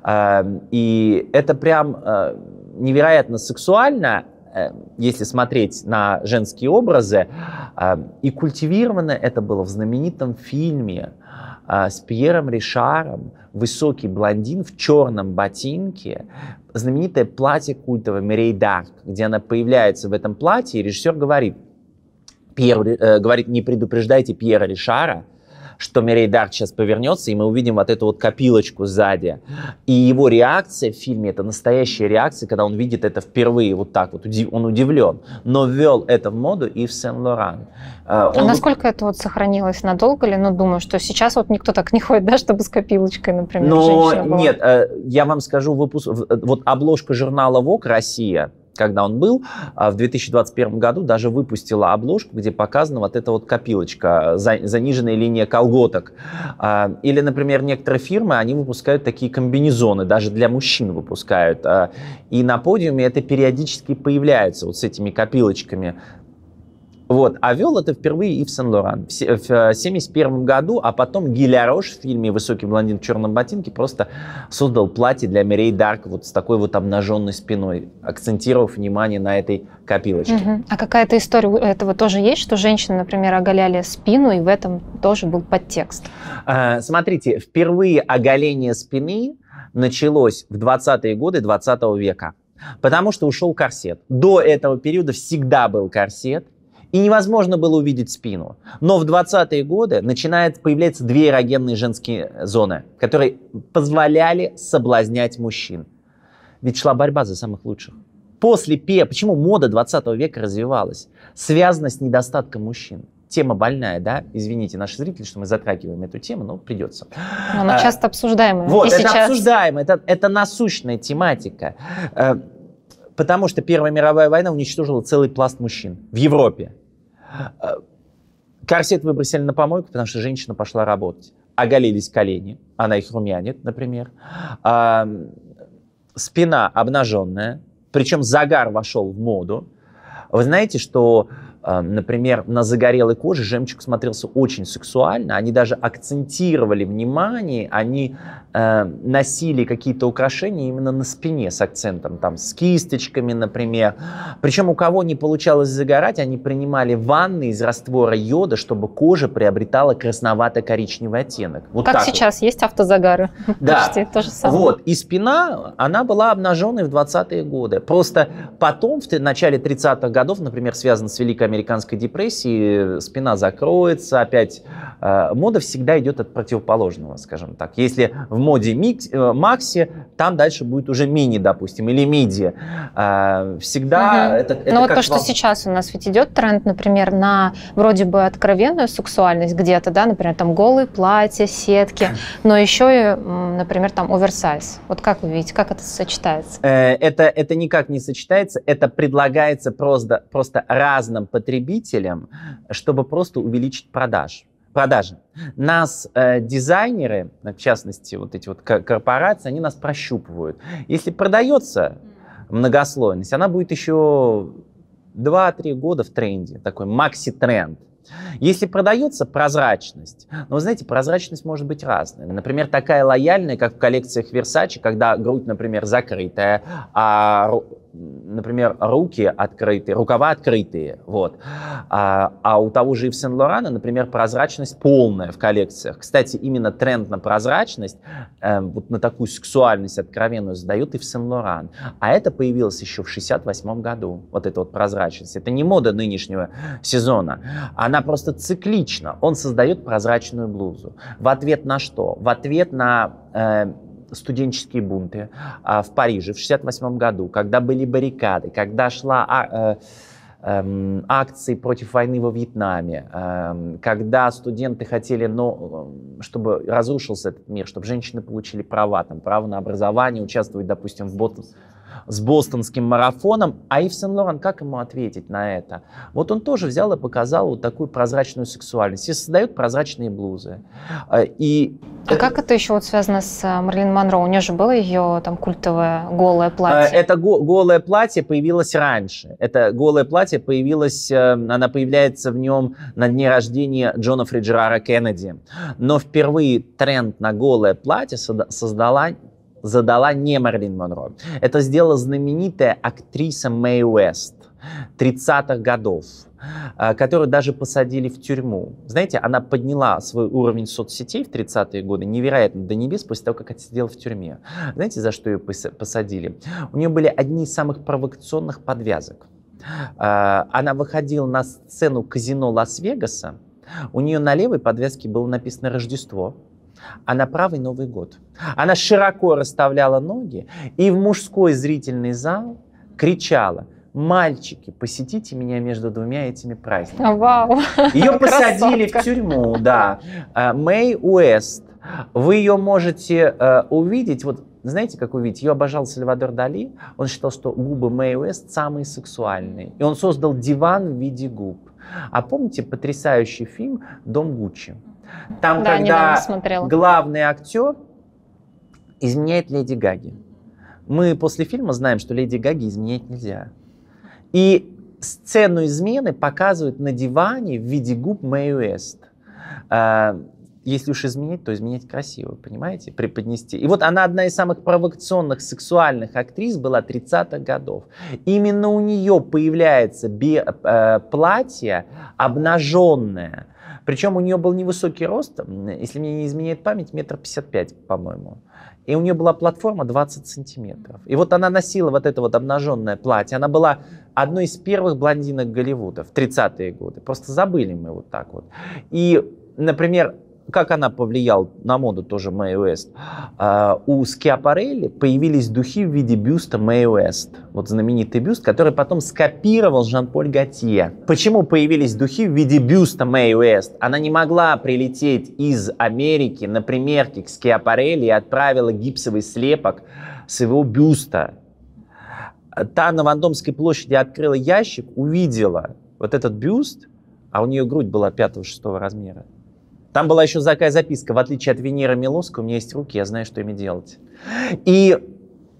Эм, и это прям э, невероятно сексуально, э, если смотреть на женские образы, эм, и культивировано это было в знаменитом фильме а, с Пьером Ришаром, высокий блондин в черном ботинке, знаменитое платье культовое Мерей Дарк, где она появляется в этом платье, и режиссер говорит, Пьер, э, говорит, не предупреждайте Пьера Ришара, что Мирей Дарк сейчас повернется, и мы увидим вот эту вот копилочку сзади. И его реакция в фильме, это настоящая реакция, когда он видит это впервые, вот так вот, он удивлен. Но ввел это в моду и в Сен-Лоран. А, а насколько это вот сохранилось? Надолго ли? Ну, думаю, что сейчас вот никто так не ходит, да, чтобы с копилочкой, например, Но нет, э, я вам скажу, выпуск... Э, вот обложка журнала Vogue «Россия», когда он был, а, в 2021 году даже выпустила обложку, где показана вот эта вот копилочка, а, заниженная линия колготок. А, или, например, некоторые фирмы, они выпускают такие комбинезоны, даже для мужчин выпускают. И на подиуме это периодически появляется вот с этими копилочками. Вот. А вел это впервые Ив Сен-Лоран в 1971 э, году, а потом Гилярош в фильме «Высокий блондин в черном ботинке» просто создал платье для Мирей Дарк вот с такой вот обнаженной спиной, акцентировав внимание на этой копилочке. Угу. А какая-то история у этого тоже есть, что женщины, например, оголяли спину, и в этом тоже был подтекст? А, смотрите, впервые оголение спины началось в 20-е годы 20 века. Потому что ушел корсет. До этого периода всегда был корсет, и невозможно было увидеть спину. Но в 20-е годы начинают появляться две эрогенные женские зоны, которые позволяли соблазнять мужчин. Ведь шла борьба за самых лучших. После пе, почему мода 20 века развивалась, связана с недостатком мужчин тема больная, да? Извините, наши зрители, что мы затрагиваем эту тему, но придется. она а, часто обсуждаемая. Вот, и это сейчас... обсуждаемая, это, это насущная тематика. Э, потому что Первая мировая война уничтожила целый пласт мужчин в Европе. Э, корсет выбросили на помойку, потому что женщина пошла работать. Оголились колени, она их румянит, например. А, спина обнаженная, причем загар вошел в моду. Вы знаете, что а, например, на загорелой коже жемчуг смотрелся очень сексуально. Они даже акцентировали внимание, они э, носили какие-то украшения именно на спине с акцентом, там, с кисточками, например. Причем у кого не получалось загорать, они принимали ванны из раствора йода, чтобы кожа приобретала красновато-коричневый оттенок. Вот как сейчас вот. есть автозагары? Да. Почти то же самое. Вот. И спина, она была обнаженной в 20-е годы. Просто потом, в начале 30-х годов, например, связано с Великой американской депрессии, спина закроется, опять э, мода всегда идет от противоположного, скажем так. Если в моде микс, э, макси, там дальше будет уже мини, допустим, или миди. Э, всегда угу. это, это Но ну, вот то, вам... что сейчас у нас ведь идет тренд, например, на вроде бы откровенную сексуальность где-то, да, например, там голые платья, сетки, но еще и, например, там оверсайз. Вот как вы видите, как это сочетается? Это, это никак не сочетается, это предлагается просто, просто разным под потребителям, чтобы просто увеличить продаж продажи. Нас э, дизайнеры, в частности, вот эти вот корпорации, они нас прощупывают. Если продается многослойность, она будет еще 2-3 года в тренде, такой макси-тренд. Если продается прозрачность, ну, вы знаете, прозрачность может быть разной. Например, такая лояльная, как в коллекциях Versace, когда грудь, например, закрытая, а например, руки открытые, рукава открытые, вот. А, а у того же Ив Сен-Лорана, например, прозрачность полная в коллекциях. Кстати, именно тренд на прозрачность, э, вот на такую сексуальность откровенную задает Ив Сен-Лоран. А это появилось еще в 68 году, вот эта вот прозрачность. Это не мода нынешнего сезона. Она просто циклична. Он создает прозрачную блузу. В ответ на что? В ответ на... Э, студенческие бунты а, в Париже в 1968 году, когда были баррикады, когда шла а, э, эм, акции против войны во Вьетнаме, эм, когда студенты хотели, но э, чтобы разрушился этот мир, чтобы женщины получили права, там, право на образование, участвовать, допустим, в бот с бостонским марафоном, а Ив Сен-Лоран, как ему ответить на это? Вот он тоже взял и показал вот такую прозрачную сексуальность. И создают прозрачные блузы. А, и... А как это еще вот связано с э, Марлин Монро? У нее же было ее там культовое голое а, платье. Это го- голое платье появилось раньше. Это голое платье появилось, э, она появляется в нем на дне рождения Джона Фриджерара Кеннеди. Но впервые тренд на голое платье создала задала не Марлин Монро. Это сделала знаменитая актриса Мэй Уэст 30-х годов, а, которую даже посадили в тюрьму. Знаете, она подняла свой уровень соцсетей в 30-е годы невероятно до небес после того, как отсидела в тюрьме. Знаете, за что ее посадили? У нее были одни из самых провокационных подвязок. А, она выходила на сцену казино Лас-Вегаса, у нее на левой подвязке было написано «Рождество», а на правый Новый год. Она широко расставляла ноги и в мужской зрительный зал кричала «Мальчики, посетите меня между двумя этими праздниками». А, вау! Ее посадили в тюрьму, да. Э, Мэй Уэст. Вы ее можете э, увидеть, вот знаете, как увидеть? Ее обожал Сальвадор Дали. Он считал, что губы Мэй Уэст самые сексуальные. И он создал диван в виде губ. А помните потрясающий фильм «Дом Гуччи»? Там, да, когда главный актер изменяет Леди Гаги. Мы после фильма знаем, что Леди Гаги изменять нельзя. И сцену измены показывают на диване в виде губ Мэй Уэст. А, если уж изменить, то изменить красиво, понимаете, преподнести. И вот она одна из самых провокационных сексуальных актрис была 30-х годов. Именно у нее появляется би- э, платье обнаженное, причем у нее был невысокий рост, если мне не изменяет память, метр пятьдесят пять, по-моему. И у нее была платформа 20 сантиметров. И вот она носила вот это вот обнаженное платье. Она была одной из первых блондинок Голливуда в 30-е годы. Просто забыли мы вот так вот. И, например, как она повлияла на моду тоже Мэй Уэст, а, у Скиапарелли появились духи в виде бюста Мэй Уэст. Вот знаменитый бюст, который потом скопировал Жан-Поль Готье. Почему появились духи в виде бюста Мэй Уэст? Она не могла прилететь из Америки на примерке к Скиапарелли и отправила гипсовый слепок с его бюста. Та на Вандомской площади открыла ящик, увидела вот этот бюст, а у нее грудь была 5-6 размера. Там была еще такая записка, в отличие от Венеры Милоска, у меня есть руки, я знаю, что ими делать. И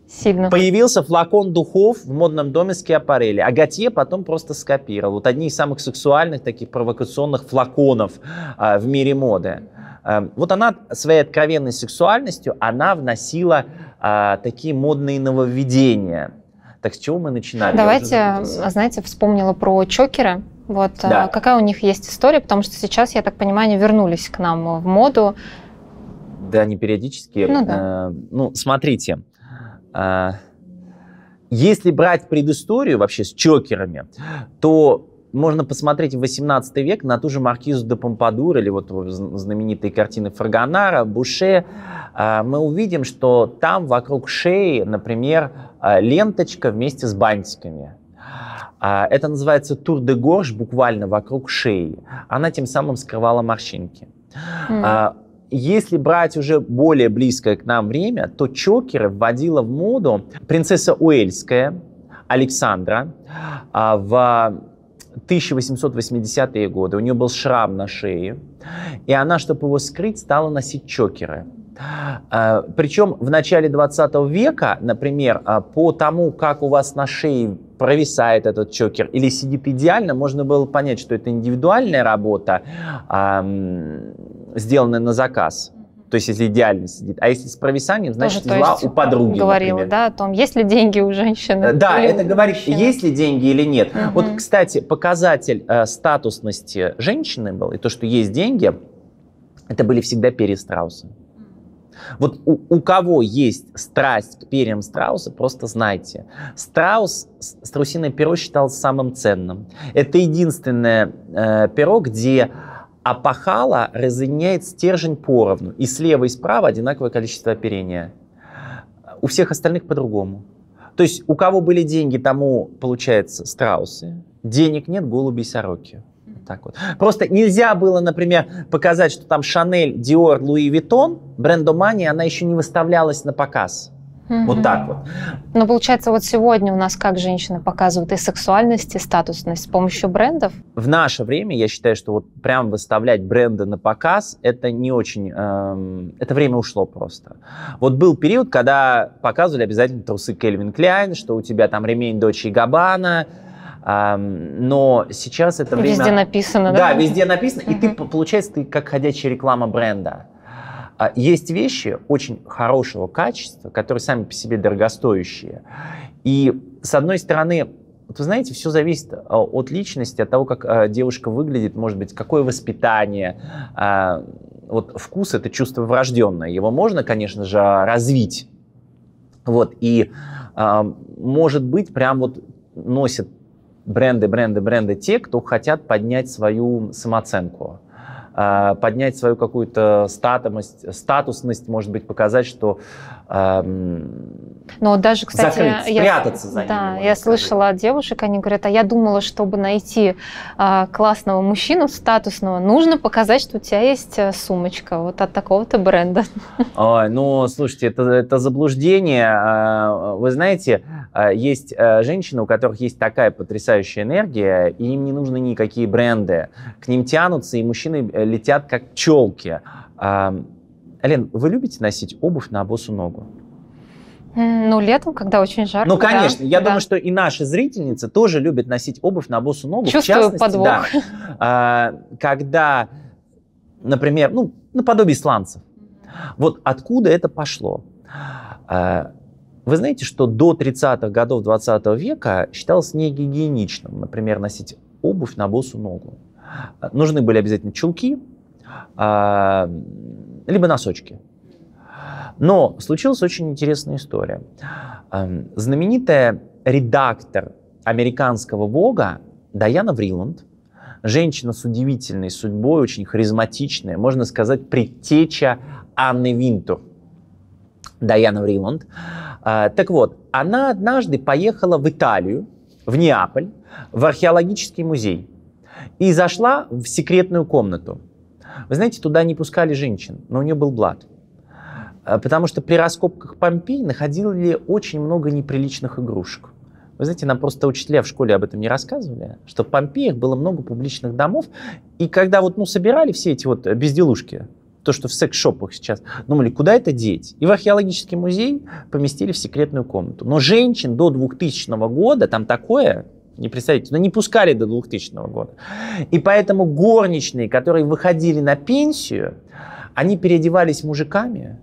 Сильно. Появился флакон духов в модном доме с Киапарелли. А Готье потом просто скопировал. Вот одни из самых сексуальных таких провокационных флаконов э, в мире моды. Э, вот она своей откровенной сексуальностью, она вносила э, такие модные нововведения – так с чего мы начинали? Давайте, а, знаете, вспомнила про чокеры. Вот а, да. какая у них есть история, потому что сейчас, я так понимаю, они вернулись к нам в моду. Да, не периодически. Ну, да. Э, ну смотрите, э, если брать предысторию вообще с чокерами, то можно посмотреть в 18 век на ту же маркизу де Помпадур или вот знаменитые картины Фрагонара, Буше. Э, мы увидим, что там вокруг шеи, например, а, ленточка вместе с бантиками. А, это называется тур де горж, буквально вокруг шеи. Она тем самым скрывала морщинки. Mm. Если брать уже более близкое к нам время, то чокеры вводила в моду принцесса Уэльская Александра в 1880-е годы. У нее был шрам на шее, и она, чтобы его скрыть, стала носить чокеры. А, Причем в начале 20 века, например, а, по тому, как у вас на шее провисает этот чокер или сидит идеально, можно было понять, что это индивидуальная работа, а, сделанная на заказ. То есть, если идеально сидит. А если с провисанием, значит, зла у подруги, говорил, например. да, о том, есть ли деньги у женщины. Да, или это говорит, мужчины. есть ли деньги или нет. Угу. Вот, кстати, показатель э, статусности женщины был, и то, что есть деньги, это были всегда перестраусы. Угу. Вот у, у кого есть страсть к перьям страуса, просто знайте. Страус, страусиное перо считалось самым ценным. Это единственное э, перо, где апахала разъединяет стержень поровну. И слева, и справа одинаковое количество оперения. У всех остальных по-другому. То есть у кого были деньги, тому, получается, страусы. Денег нет, голуби и сороки. Так вот. Просто нельзя было, например, показать, что там Шанель, Диор, Луи Виттон, брендомания, она еще не выставлялась на показ. Угу. Вот так вот. Но получается, вот сегодня у нас как женщины показывают и сексуальность, и статусность с помощью брендов? В наше время, я считаю, что вот прям выставлять бренды на показ, это не очень... Эм, это время ушло просто. Вот был период, когда показывали обязательно трусы Кельвин Кляйн, что у тебя там ремень Дочи Габана но сейчас это время... Везде написано, да? Да, везде написано, и ты, получается, ты как ходячая реклама бренда. А, есть вещи очень хорошего качества, которые сами по себе дорогостоящие. И, с одной стороны, вот вы знаете, все зависит а, от личности, от того, как а, девушка выглядит, может быть, какое воспитание. Вот вкус – это чувство врожденное. Его можно, конечно же, развить. Вот, и, может быть, прям вот носит бренды, бренды, бренды те, кто хотят поднять свою самооценку а, поднять свою какую-то статусность, статусность, может быть, показать, что но даже, кстати, закрыть, спрятаться я, за ними. Да, я слышала от девушек, они говорят, а я думала, чтобы найти а, классного мужчину, статусного, нужно показать, что у тебя есть э, сумочка вот от такого-то бренда. Ой, ну, слушайте, это, это заблуждение. А, вы знаете, а, есть э, женщины, у которых есть такая потрясающая энергия, и им не нужны никакие бренды. К ним тянутся, и мужчины э, летят как пчелки. Ален, вы любите носить обувь на босу ногу? Ну, летом, когда очень жарко. Ну, конечно. Да, я да. думаю, что и наши зрительницы тоже любят носить обувь на босу ногу. Чувствую в подвох. Да, а, когда, например, ну, наподобие сланцев. Вот откуда это пошло? А, вы знаете, что до 30-х годов 20 -го века считалось негигиеничным, например, носить обувь на босу ногу. Нужны были обязательно чулки, а, либо носочки. Но случилась очень интересная история. Эм, знаменитая редактор американского Вога Даяна Вриланд, женщина с удивительной судьбой, очень харизматичная, можно сказать, предтеча Анны Винтур. Даяна Вриланд. Э, так вот, она однажды поехала в Италию, в Неаполь, в археологический музей и зашла в секретную комнату – вы знаете, туда не пускали женщин, но у нее был блат. Э, потому что при раскопках Помпей находили очень много неприличных игрушек. Вы знаете, нам просто учителя в школе об этом не рассказывали, что в Помпеях было много публичных домов, и когда вот, ну, собирали все эти вот безделушки, то, что в секс-шопах сейчас, думали, куда это деть? И в археологический музей поместили в секретную комнату. Но женщин до 2000 года там такое, не представляете, но не пускали до 2000 года. И поэтому горничные, которые выходили на пенсию, они переодевались мужиками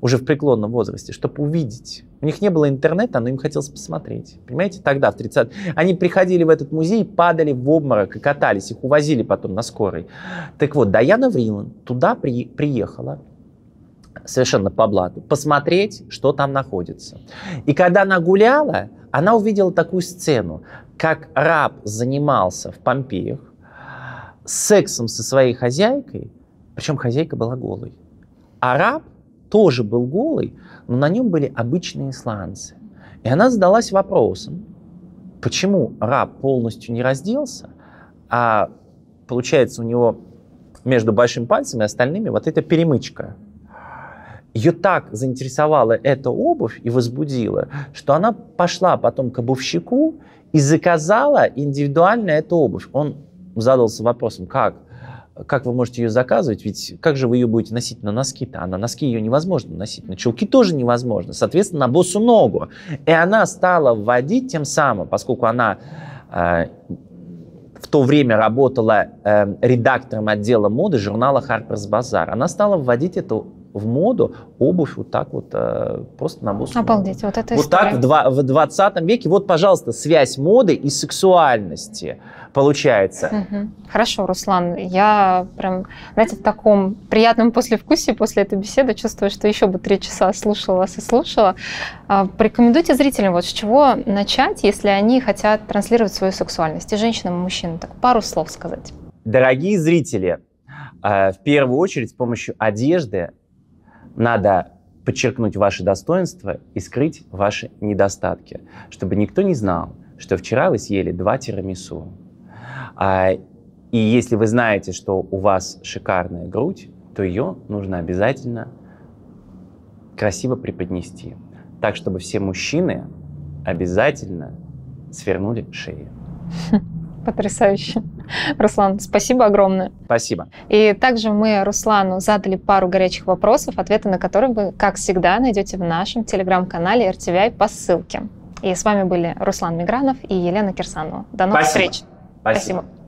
уже в преклонном возрасте, чтобы увидеть. У них не было интернета, но им хотелось посмотреть. Понимаете, тогда, в 30 Они приходили в этот музей, падали в обморок и катались. Их увозили потом на скорой. Так вот, Даяна Вриланд туда при... приехала совершенно по блату, посмотреть, что там находится. И когда она гуляла, она увидела такую сцену, как раб занимался в Помпеях сексом со своей хозяйкой, причем хозяйка была голой. А раб тоже был голый, но на нем были обычные сланцы. И она задалась вопросом, почему раб полностью не разделся, а получается у него между большим пальцем и остальными вот эта перемычка – ее так заинтересовала эта обувь и возбудила, что она пошла потом к обувщику и заказала индивидуально эту обувь. Он задался вопросом, как? Как вы можете ее заказывать? Ведь как же вы ее будете носить на носки-то? А на носки ее невозможно носить, на чулки тоже невозможно. Соответственно, на босу ногу. И она стала вводить тем самым, поскольку она э, в то время работала э, редактором отдела моды журнала Harper's Bazaar. Она стала вводить эту в моду обувь вот так вот э, просто на мозг. Обалдеть, вот это Вот так в, два, в 20 веке. Вот, пожалуйста, связь моды и сексуальности получается. Угу. Хорошо, Руслан, я прям, знаете, в таком приятном послевкусии после этой беседы чувствую, что еще бы три часа слушала вас и слушала. А, порекомендуйте зрителям, вот с чего начать, если они хотят транслировать свою сексуальность, и женщинам, и мужчинам, так пару слов сказать. Дорогие зрители, э, в первую очередь с помощью одежды надо подчеркнуть ваши достоинства и скрыть ваши недостатки, чтобы никто не знал, что вчера вы съели два тирамису. А, и если вы знаете, что у вас шикарная грудь, то ее нужно обязательно красиво преподнести. Так, чтобы все мужчины обязательно свернули шею. Потрясающе. Руслан, спасибо огромное. Спасибо. И также мы Руслану задали пару горячих вопросов, ответы на которые вы, как всегда, найдете в нашем телеграм-канале RTVI по ссылке. И с вами были Руслан Мигранов и Елена Кирсанова. До новых спасибо. встреч. Спасибо. спасибо.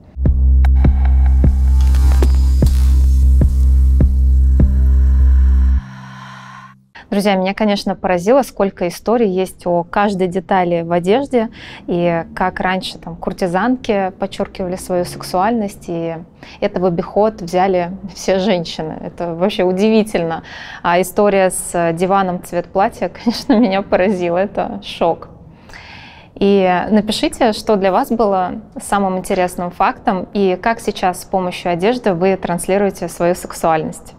Друзья, меня, конечно, поразило, сколько историй есть о каждой детали в одежде, и как раньше там куртизанки подчеркивали свою сексуальность, и это в обиход взяли все женщины. Это вообще удивительно. А история с диваном цвет платья, конечно, меня поразила. Это шок. И напишите, что для вас было самым интересным фактом и как сейчас с помощью одежды вы транслируете свою сексуальность.